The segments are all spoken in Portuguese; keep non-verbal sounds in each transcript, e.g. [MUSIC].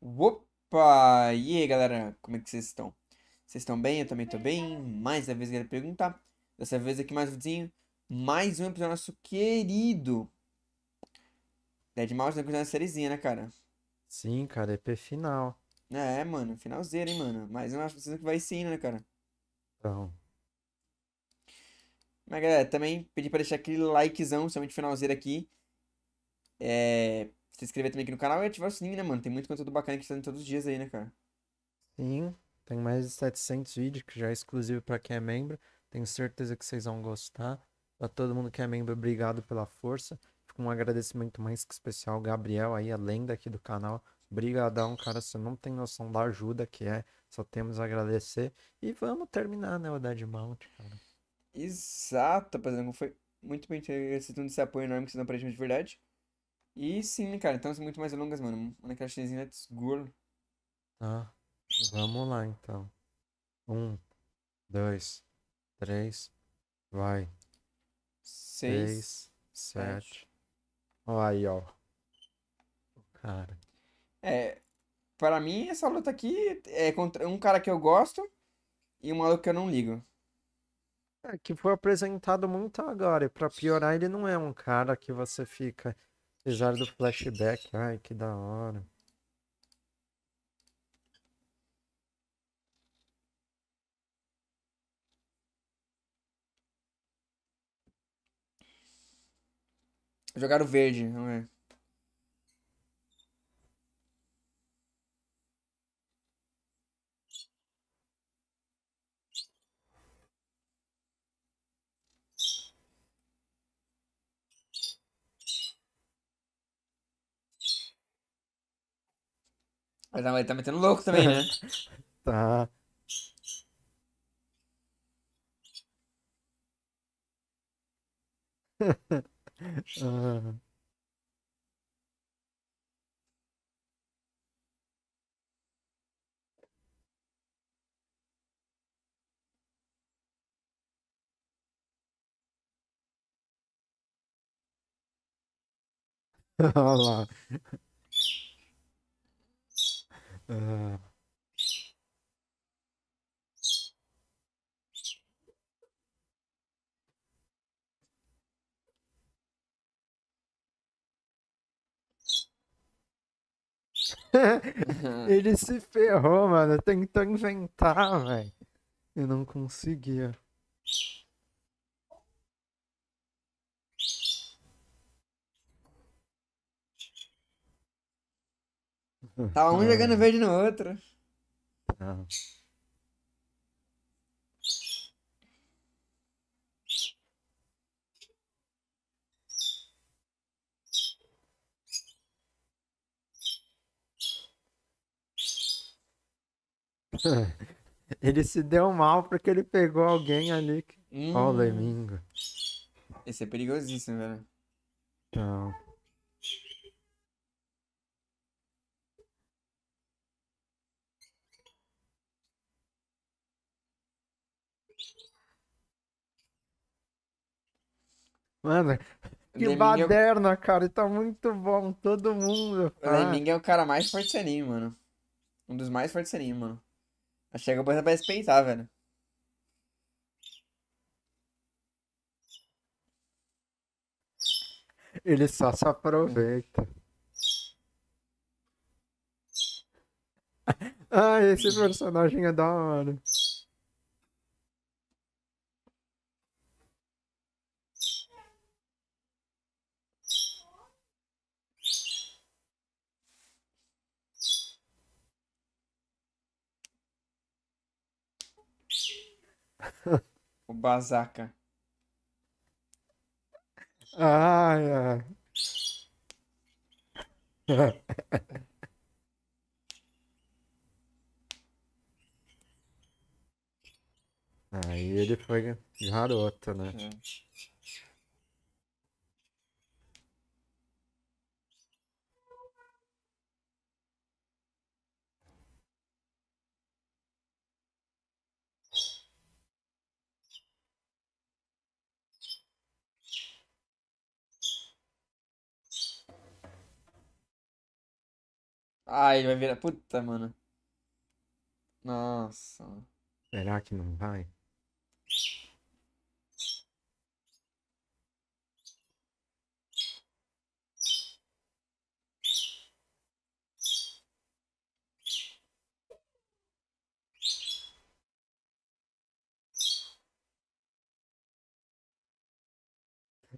Opa! E aí, galera? Como é que vocês estão? Vocês estão bem? Eu também estou bem. Mais uma vez quero perguntar. Dessa vez aqui mais um vizinho. Mais um episódio nosso querido. Dead Mouse né? Continuar sériezinha, né, cara? Sim, cara. EP final. É, mano. Finalzeiro, hein, mano. Mais uma acho que vai sim, né, cara? Então. Mas, galera, também pedi para deixar aquele likezão, somente finalzeiro aqui. É, se inscrever também aqui no canal e ativar o sininho, né, mano? Tem muito conteúdo bacana que está todos os dias aí, né, cara? Sim, tem mais de 700 vídeos que já é exclusivo para quem é membro. Tenho certeza que vocês vão gostar. Pra todo mundo que é membro, obrigado pela força. com um agradecimento mais que especial, Gabriel aí, a lenda aqui do canal. Brigadão, cara, você não tem noção da ajuda que é. Só temos a agradecer. E vamos terminar, né, o Dead Mount, cara. Exato, rapaziada. Foi muito bem ter esse apoio enorme que vocês dão pra gente de verdade. E sim, cara, então são muito mais longas, mano. Manecraftzinho de go. Tá. Vamos lá então. Um, dois, três, vai. Seis, sete. olha Ó, aí, ó. Cara. É. Para mim, essa luta aqui é contra um cara que eu gosto e um maluco que eu não ligo. É, que foi apresentado muito agora. E pra piorar, ele não é um cara que você fica. Apesar do flashback. Ai, que da hora. Jogaram verde, não é? Mas não, ele tá metendo louco também, né? [LAUGHS] tá. [LAUGHS] Ah. [LAUGHS] Olha lá. Uh... [LAUGHS] Ele se ferrou, mano. Tentou inventar, velho. Eu não conseguia. Tava tá um então- jogando verde no outro. Não. Ele se deu mal porque ele pegou alguém ali. Olha, Hum. o Lemingo. Esse é perigosíssimo, velho. Não. Mano, que Leminho... É baderna, cara. Tá muito bom, todo mundo. O Lemming é o cara mais forte do anime, mano. Um dos mais fortes do anime, mano. Achei que eu vou respeitar, velho. Ele só se aproveita. Ai, [LAUGHS] ah, esse personagem é da hora. O Bazaca. Ai, ai. [LAUGHS] Aí ele foi garoto, né? É. Ah, ele vai virar. Puta, mano. Nossa. Será que não vai?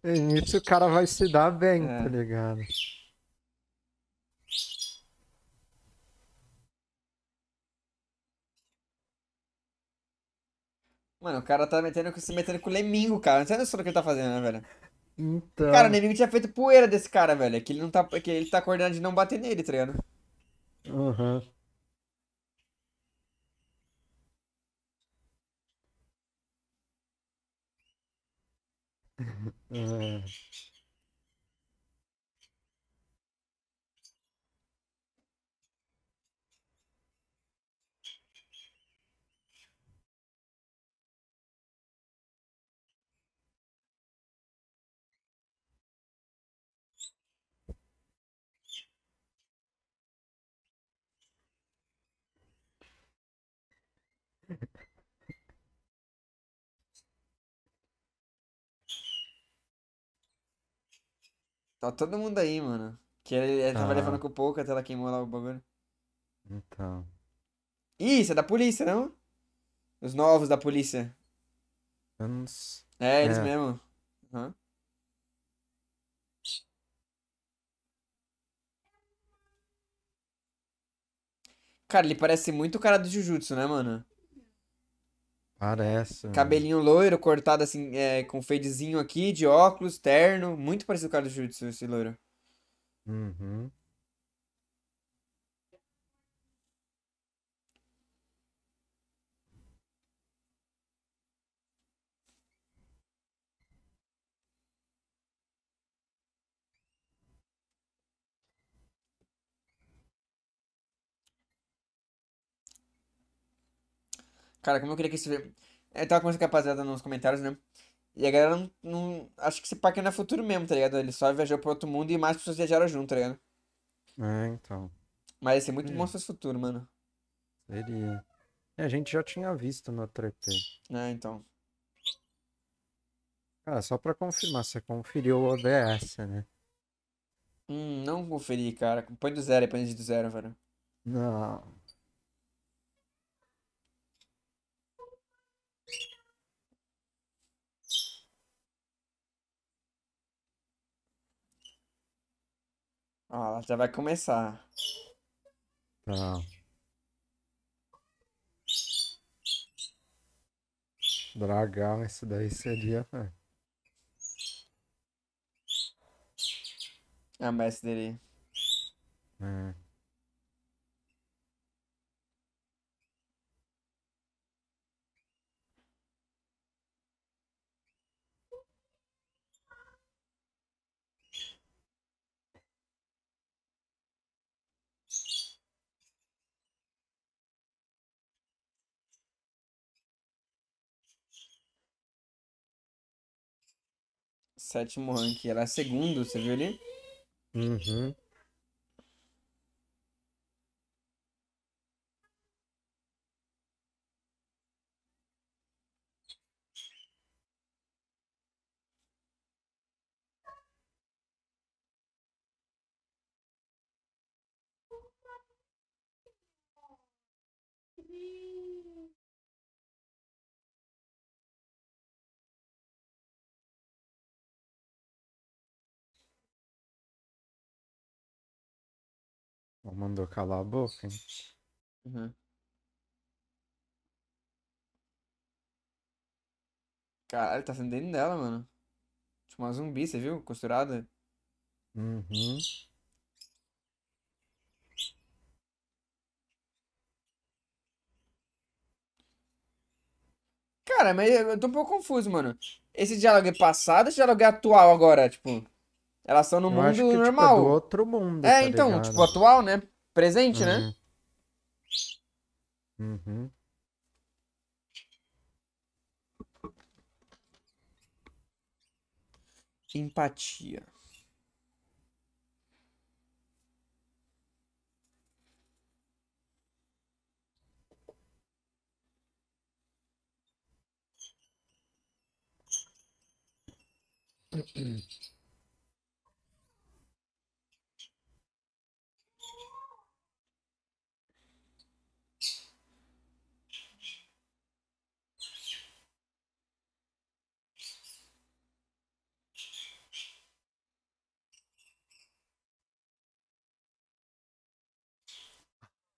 E nisso o cara vai se dar bem, é. tá ligado? Mano, o cara tá metendo, se metendo com o Lemingo, cara. Não sei noção do que ele tá fazendo, né, velho? Então. Cara, o Lemingo tinha feito poeira desse cara, velho. É que ele não tá. É que ele tá acordando de não bater nele, tá ligado? Aham. Uhum. [LAUGHS] Tá todo mundo aí, mano. Que ele, ele tava ah. levando com pouco até ela queimou lá o bagulho. Então. Ih, isso é da polícia, não? Os novos da polícia. Anos. É, eles é. mesmo. Uhum. Cara, ele parece muito o cara do Jujutsu, né, mano? Parece. Cabelinho loiro, cortado assim, é, com fadezinho aqui, de óculos, terno. Muito parecido com o cara do Jiu-Jitsu, esse loiro. Uhum. Cara, como eu queria que isso Eu tava conversando com a rapaziada nos comentários, né? E a galera não. não acho que esse parque não é futuro mesmo, tá ligado? Ele só viajou pra outro mundo e mais pessoas viajaram junto, tá ligado? É, então. Mas ia assim, ser muito é. bom se fosse futuro, mano. Seria. É, a gente já tinha visto no 3 É, então. Cara, só pra confirmar, você conferiu o OBS, né? Hum, não conferi, cara. Põe do zero, põe do zero, velho. Não. ela já vai começar. Tá. Dragão, isso daí seria. Né? é Ah, dele. É. sétimo ranking. Ela é segundo, você viu ali? Uhum. mandou calar a boca, hein? Uhum. Caralho, tá sendo dentro dela, mano. Tipo uma zumbi, você viu? Costurada. Uhum. Cara, mas eu tô um pouco confuso, mano. Esse diálogo é passado, esse diálogo é atual agora, tipo. Elas estão no eu mundo acho que, normal. Tipo, é do outro mundo. É, tá então, ligado? tipo, atual, né? presente, uhum. né? Uhum. uhum. Empatia.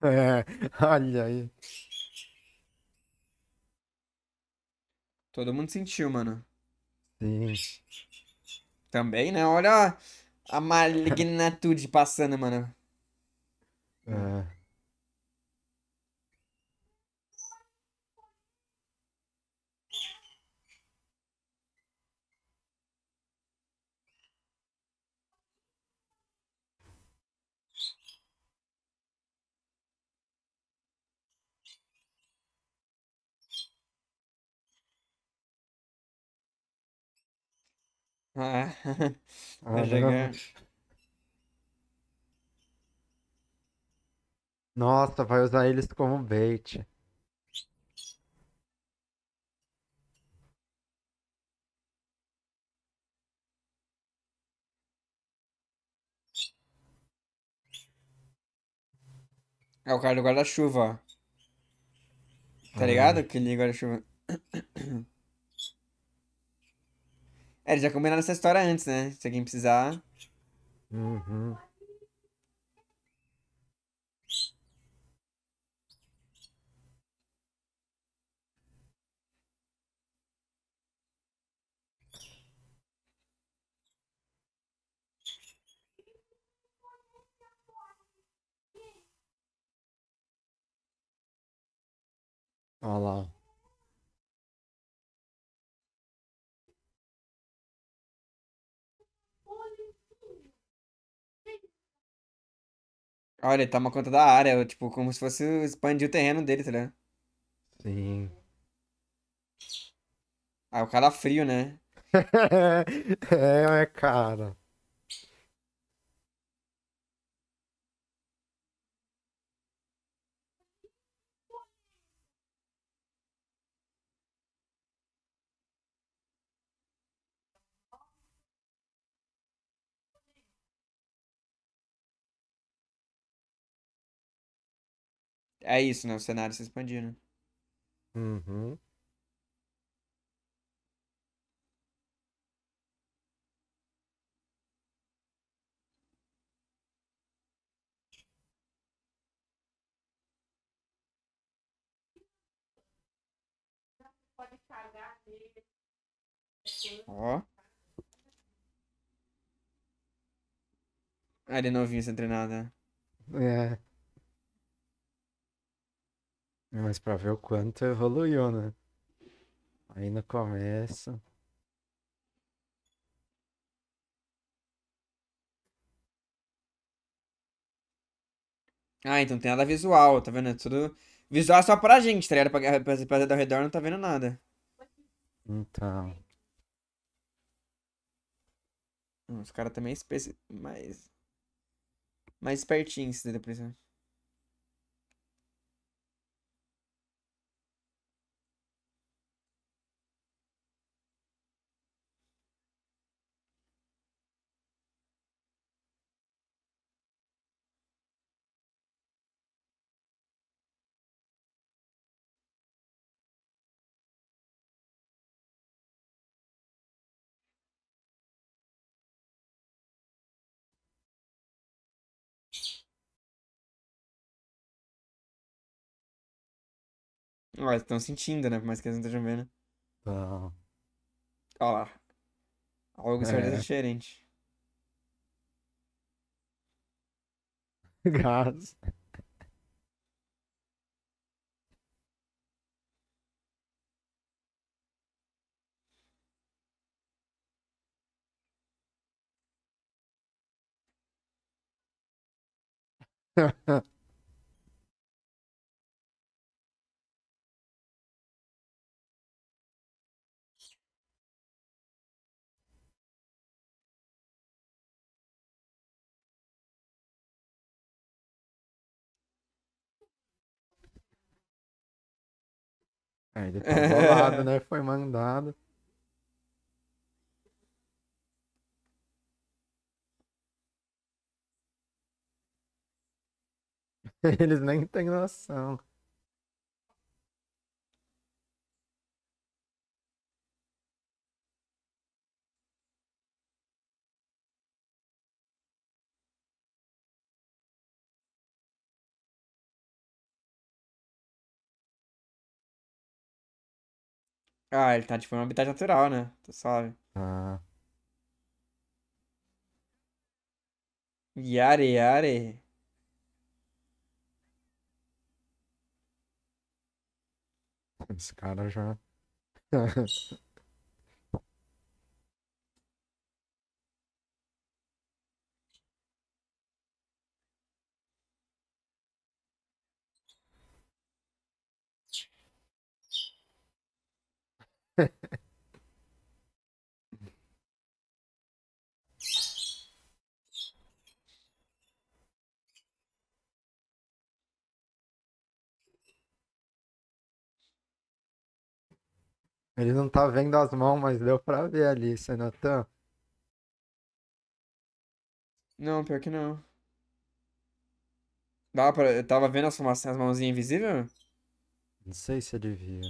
[LAUGHS] olha aí. Todo mundo sentiu, mano. Sim. Também, né? Olha a malignitude passando, mano. É. Ah, [LAUGHS] ah, vai jogar. Nossa, vai usar eles como bait. É o cara do guarda-chuva, ó. Tá Ah, ligado? Hum. Aquele guarda-chuva. [COUGHS] É, eles já combinaram essa história antes, né? Se alguém precisar. Uhum. Olha lá. Olha, ele toma conta da área, tipo, como se fosse expandir o terreno dele, tá ligado? Sim. Ah, o cara frio, né? [LAUGHS] é, cara. É isso, né? O cenário se expandindo. Né? Uhum. Ó. Ah, ele é novinho sem treinar, né? É. Mas pra ver o quanto evoluiu, né? Aí no começo. Ah, então tem nada visual, tá vendo? É tudo. Visual é só pra gente, tá ligado? Pra, pra, pra redor não tá vendo nada. Então. Hum, os caras também tá é mais. Mais espertinhos, Né? Olha, ah, estão sentindo, né? Por mais que eles não estejam vendo. Tá. Olha lá. Algo certeza é. diferente. Gás. [LAUGHS] [LAUGHS] É, ele tá bolado, né? Foi mandado. [LAUGHS] Eles nem têm noção. Ah, ele tá tipo em é um habitat natural, né? Tu sabe. Ah. Yare, yare. Esse cara já. [LAUGHS] Ele não tá vendo as mãos, mas deu pra ver ali, Senatan. Não, pior que não. Dá pra... Eu tava vendo as formações, as mãozinhas invisíveis? Não sei se ele via.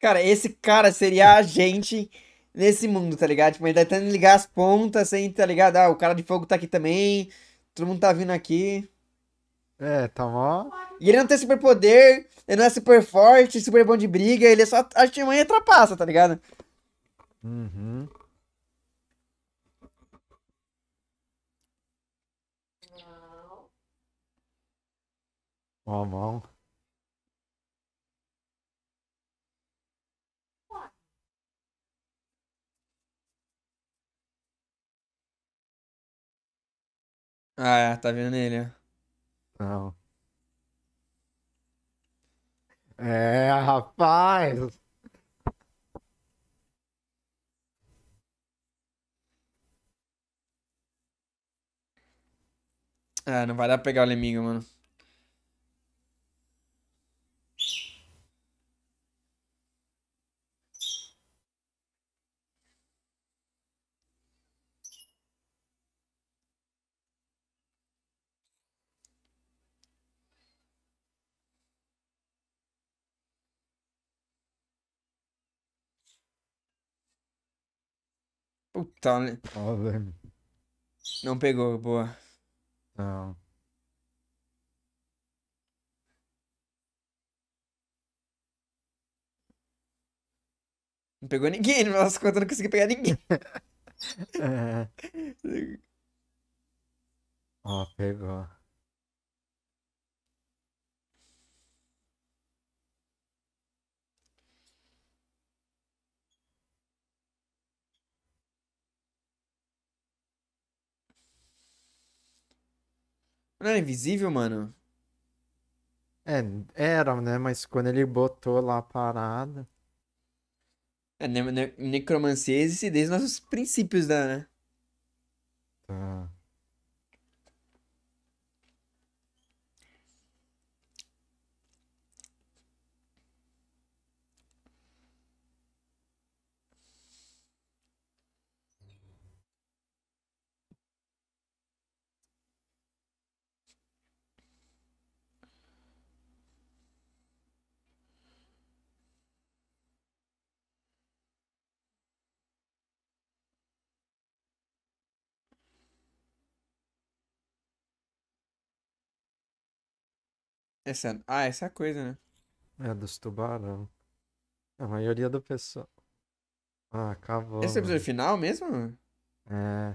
Cara, esse cara seria a gente nesse mundo, tá ligado? Tipo, ele tá tentando ligar as pontas sem, assim, tá ligado? Ah, o cara de fogo tá aqui também, todo mundo tá vindo aqui. É, tá mó. E ele não tem super poder. ele não é super forte, super bom de briga, ele é só não e trapaça, tá ligado? Uhum. Não. Ó, mão. Ah, é, tá vendo ele, é. Não. É, rapaz! Ah, não vai dar pra pegar o Lemingo, mano. Puta, né? Foda. Não pegou, boa. Não. Não pegou ninguém, no nosso contas não consegui pegar ninguém. [LAUGHS] É. [LAUGHS] Ó, é. pegou. Não era é invisível, mano? É, era, né? Mas quando ele botou lá a parada. É, ne ne necromancia existe desde nossos princípios da, né? Tá. Essa... Ah, essa é a coisa, né? É, dos tubarão. A maioria do pessoal. Ah, cavalo. Esse é o episódio final mesmo? É.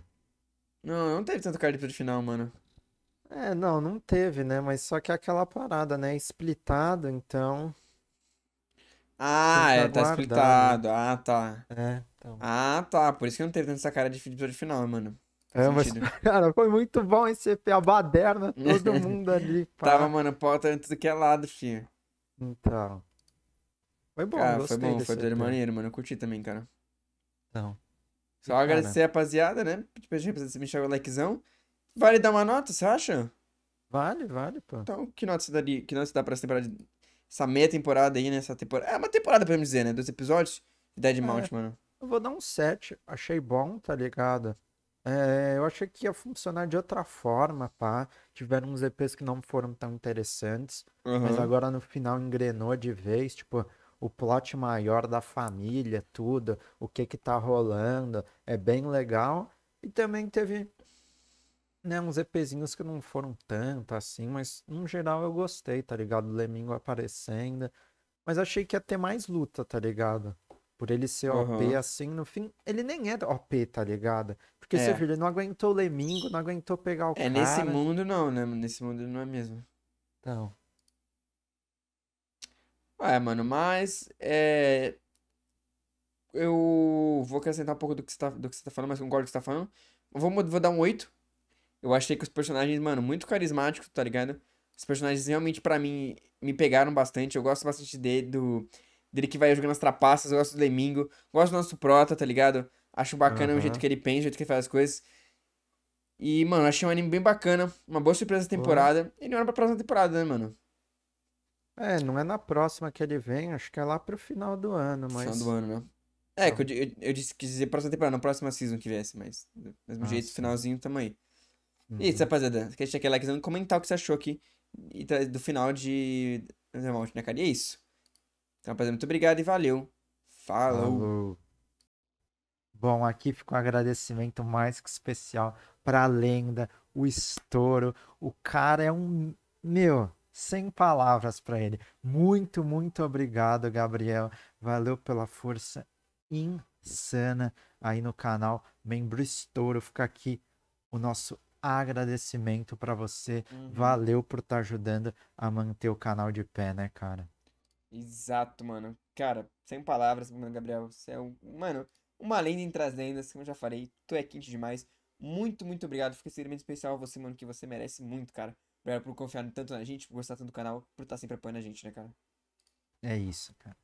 Não, não teve tanto cara de episódio final, mano. É, não, não teve, né? Mas só que é aquela parada, né? Splitado, então. Ah, é, tá explitado. Né? Ah, tá. É, então. Ah, tá. Por isso que não teve tanto essa cara de episódio final, mano. É, mas, [LAUGHS] cara, foi muito bom esse EP, a baderna, [LAUGHS] todo mundo ali. Pá. Tava, mano, pauta antes do que é lado, filho. Então. Foi bom, cara, gostei foi bom, foi dele maneiro, mano. Eu curti também, cara. então Só agradecer a rapaziada, né? Tipo, você me o likezão. Vale dar uma nota, você acha? Vale, vale, pô. Então, que nota você daria? Que nota você dá pra essa temporada? De... Essa meia temporada aí, né? Essa temporada. É uma temporada, pra me dizer, né? Dois episódios. Dead é, Mount, mano. Eu vou dar um 7. Achei bom, tá ligado? É, eu achei que ia funcionar de outra forma, pá. Tiveram uns EPs que não foram tão interessantes, uhum. mas agora no final engrenou de vez, tipo, o plot maior da família, tudo, o que que tá rolando, é bem legal. E também teve né, uns EPzinhos que não foram tanto assim, mas no geral eu gostei, tá ligado? O Lemingo aparecendo. Mas achei que ia ter mais luta, tá ligado? Por ele ser uhum. OP assim, no fim, ele nem é OP, tá ligado? Porque é. você viu, ele não aguentou o Lemingo, não aguentou pegar o é, cara. É, nesse mundo não, né? Nesse mundo não é mesmo. Então. É, mano, mas. É... Eu vou acrescentar um pouco do que você tá, do que você tá falando, mas concordo com o que você tá falando. Vou, vou dar um 8. Eu achei que os personagens, mano, muito carismáticos, tá ligado? Os personagens realmente, para mim, me pegaram bastante. Eu gosto bastante de, do dele que vai jogando as trapaças, eu gosto do Lemingo, gosto do nosso Prota, tá ligado? Acho bacana uhum. o jeito que ele pensa, o jeito que ele faz as coisas. E, mano, achei um anime bem bacana, uma boa surpresa da temporada. Uhum. E não era pra próxima temporada, né, mano? É, não é na próxima que ele vem, acho que é lá pro final do ano, mas. Final do ano, né? É, então... que eu, eu, eu, disse quis dizer próxima temporada, na próxima season que viesse, mas. Do mesmo ah, jeito, sim. finalzinho tamo aí. Uhum. E isso, rapaziada. Quer deixar aquele likezão e comentar o que você achou aqui e do final de né, cara? E é isso. Então, rapaziada, muito obrigado e valeu. Falou. Falou. Bom, aqui fica um agradecimento mais que especial para a lenda, o estouro. O cara é um. Meu, sem palavras para ele. Muito, muito obrigado, Gabriel. Valeu pela força insana aí no canal. Membro Estouro, fica aqui o nosso agradecimento para você. Uhum. Valeu por estar tá ajudando a manter o canal de pé, né, cara? Exato, mano. Cara, sem palavras, mano, é Gabriel. Você é um. Mano, uma lenda entre as lendas, como eu já falei. Tu é quente demais. Muito, muito obrigado. Fica extremamente especial a você, mano, que você merece muito, cara. Obrigado por confiar tanto na gente, por gostar tanto do canal, por estar sempre apoiando a gente, né, cara? É isso, cara.